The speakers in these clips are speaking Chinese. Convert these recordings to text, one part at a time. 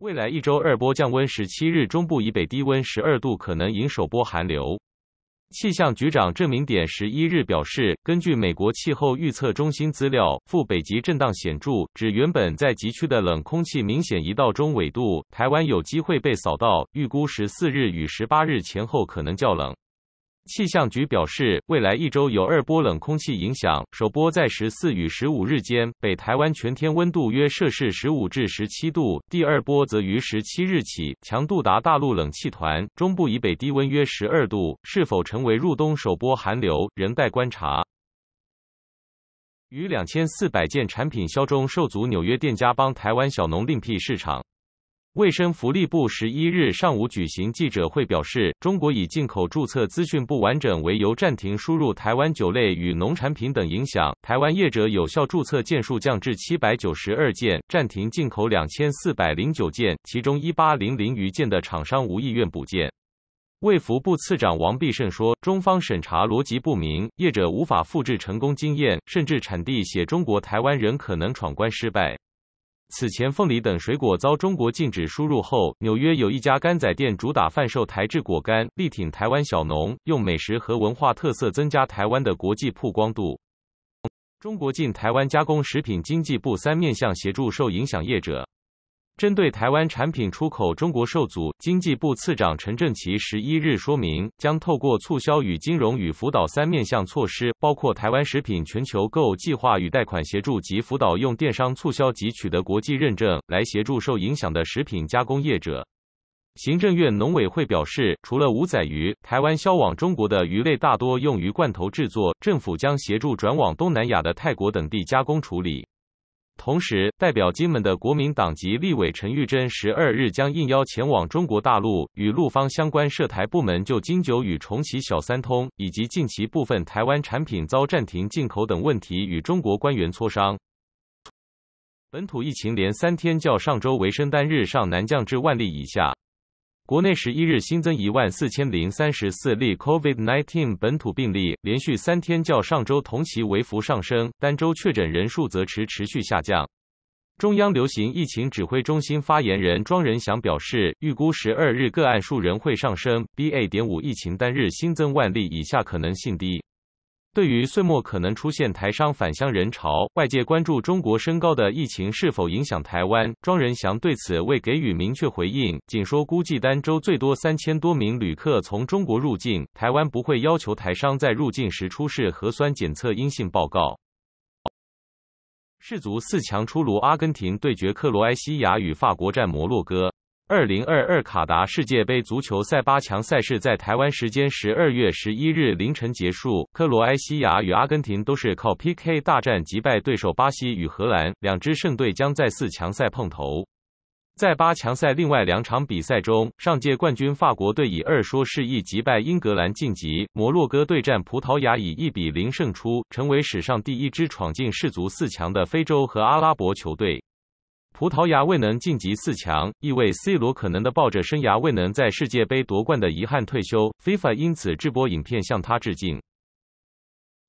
未来一周二波降温，十七日中部以北低温十二度，可能迎首波寒流。气象局长郑明典十一日表示，根据美国气候预测中心资料，副北极震荡显著，指原本在极区的冷空气明显移到中纬度，台湾有机会被扫到，预估十四日与十八日前后可能较冷。气象局表示，未来一周有二波冷空气影响，首波在十四与十五日间，北台湾全天温度约摄氏十五至十七度；第二波则于十七日起，强度达大陆冷气团，中部以北低温约十二度。是否成为入冬首波寒流，仍待观察。逾两千四百件产品销中受阻，纽约店家帮台湾小农另辟市场。卫生福利部十一日上午举行记者会，表示中国以进口注册资讯不完整为由暂停输入台湾酒类与农产品等，影响台湾业者有效注册件数降至七百九十二件，暂停进口两千四百零九件，其中一八零零余件的厂商无意愿补件。卫福部次长王必胜说，中方审查逻辑不明，业者无法复制成功经验，甚至产地写中国台湾人可能闯关失败。此前，凤梨等水果遭中国禁止输入后，纽约有一家干仔店主打贩售台制果干，力挺台湾小农，用美食和文化特色增加台湾的国际曝光度。中国进台湾加工食品，经济部三面向协助受影响业者。针对台湾产品出口中国受阻，经济部次长陈振奇十一日说明，将透过促销与金融与辅导三面向措施，包括台湾食品全球购计划与贷款协助及辅导用电商促销及取得国际认证，来协助受影响的食品加工业者。行政院农委会表示，除了五仔鱼，台湾销往中国的鱼类大多用于罐头制作，政府将协助转往东南亚的泰国等地加工处理。同时，代表金门的国民党籍立委陈玉珍，十二日将应邀前往中国大陆，与陆方相关涉台部门就金九与重启小三通，以及近期部分台湾产品遭暂停进口等问题与中国官员磋商。本土疫情连三天较上周维生单日，上南降至万例以下。国内十一日新增一万四千零三十四例 COVID-19 本土病例，连续三天较上周同期为幅上升，单周确诊人数则持持续下降。中央流行疫情指挥中心发言人庄仁祥表示，预估十二日个案数仍会上升，BA. 点五疫情单日新增万例以下可能性低。对于岁末可能出现台商返乡人潮，外界关注中国升高的疫情是否影响台湾。庄仁祥对此未给予明确回应，仅说估计单周最多三千多名旅客从中国入境，台湾不会要求台商在入境时出示核酸检测阴性报告。世足四强出炉，阿根廷对决克罗埃西亚与法国战摩洛哥。二零二二卡达世界杯足球赛八强赛事在台湾时间十二月十一日凌晨结束。克罗埃西亚与阿根廷都是靠 PK 大战击败对手，巴西与荷兰两支胜队将在四强赛碰头。在八强赛另外两场比赛中，上届冠军法国队以二说是一击败英格兰晋级；摩洛哥对战葡萄牙以一零胜出，成为史上第一支闯进世足四强的非洲和阿拉伯球队。葡萄牙未能晋级四强，意味 C 罗可能的抱着生涯未能在世界杯夺冠的遗憾退休。FIFA 因此直播影片向他致敬。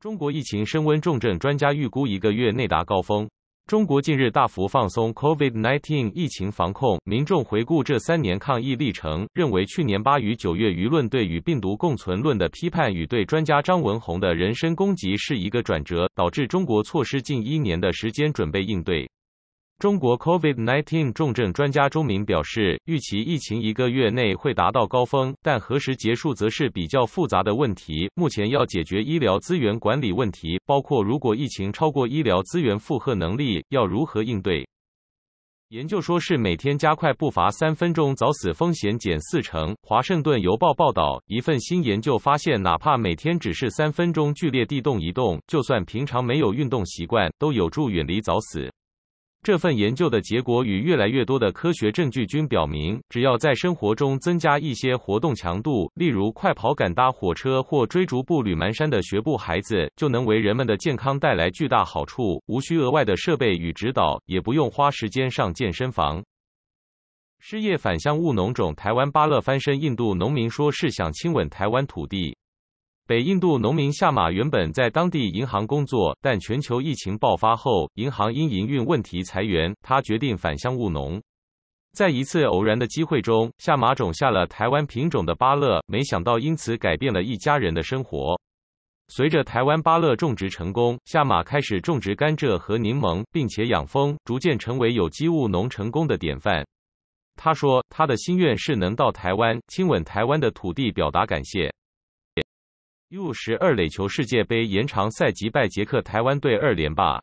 中国疫情升温重症，专家预估一个月内达高峰。中国近日大幅放松 COVID-19 疫情防控。民众回顾这三年抗疫历程，认为去年八与九月舆论对与病毒共存论的批判与对专家张文宏的人身攻击是一个转折，导致中国错失近一年的时间准备应对。中国 COVID-19 重症专家周明表示，预期疫情一个月内会达到高峰，但何时结束则是比较复杂的问题。目前要解决医疗资源管理问题，包括如果疫情超过医疗资源负荷能力，要如何应对。研究说是每天加快步伐三分钟，早死风险减四成。华盛顿邮报报道，一份新研究发现，哪怕每天只是三分钟剧烈地动移动，就算平常没有运动习惯，都有助远离早死。这份研究的结果与越来越多的科学证据均表明，只要在生活中增加一些活动强度，例如快跑、赶搭火车或追逐步履蹒跚的学步孩子，就能为人们的健康带来巨大好处。无需额外的设备与指导，也不用花时间上健身房。失业返乡务农种台湾芭乐翻身，印度农民说是想亲吻台湾土地。北印度农民夏马原本在当地银行工作，但全球疫情爆发后，银行因营运问题裁员，他决定返乡务农。在一次偶然的机会中，夏马种下了台湾品种的芭乐，没想到因此改变了一家人的生活。随着台湾芭乐种植成功，夏马开始种植甘蔗和柠檬，并且养蜂，逐渐成为有机务农成功的典范。他说：“他的心愿是能到台湾亲吻台湾的土地，表达感谢。” U 十二垒球世界杯延长赛击败捷克台湾队二连霸。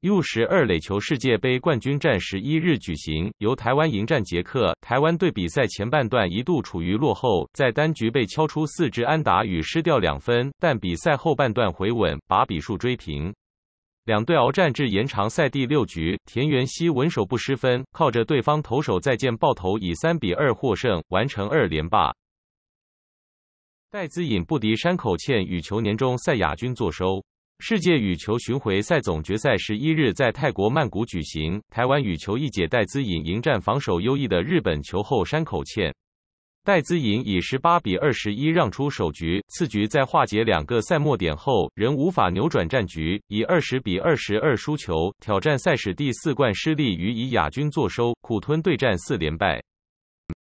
U 十二垒球世界杯冠军战十一日举行，由台湾迎战捷克。台湾队比赛前半段一度处于落后，在单局被敲出四支安打与失掉两分，但比赛后半段回稳，把比数追平。两队鏖战至延长赛第六局，田园希稳守不失分，靠着对方投手再见爆头，以三比二获胜，完成二连霸。戴资颖不敌山口茜，羽球年终赛亚军坐收。世界羽球巡回赛总决赛十一日在泰国曼谷举行，台湾羽球一姐戴资颖迎战防守优异的日本球后山口茜。戴资颖以十八比二十一让出首局，次局在化解两个赛末点后仍无法扭转战局，以二十比二十二输球，挑战赛史第四冠失利，予以亚军坐收，苦吞对战四连败。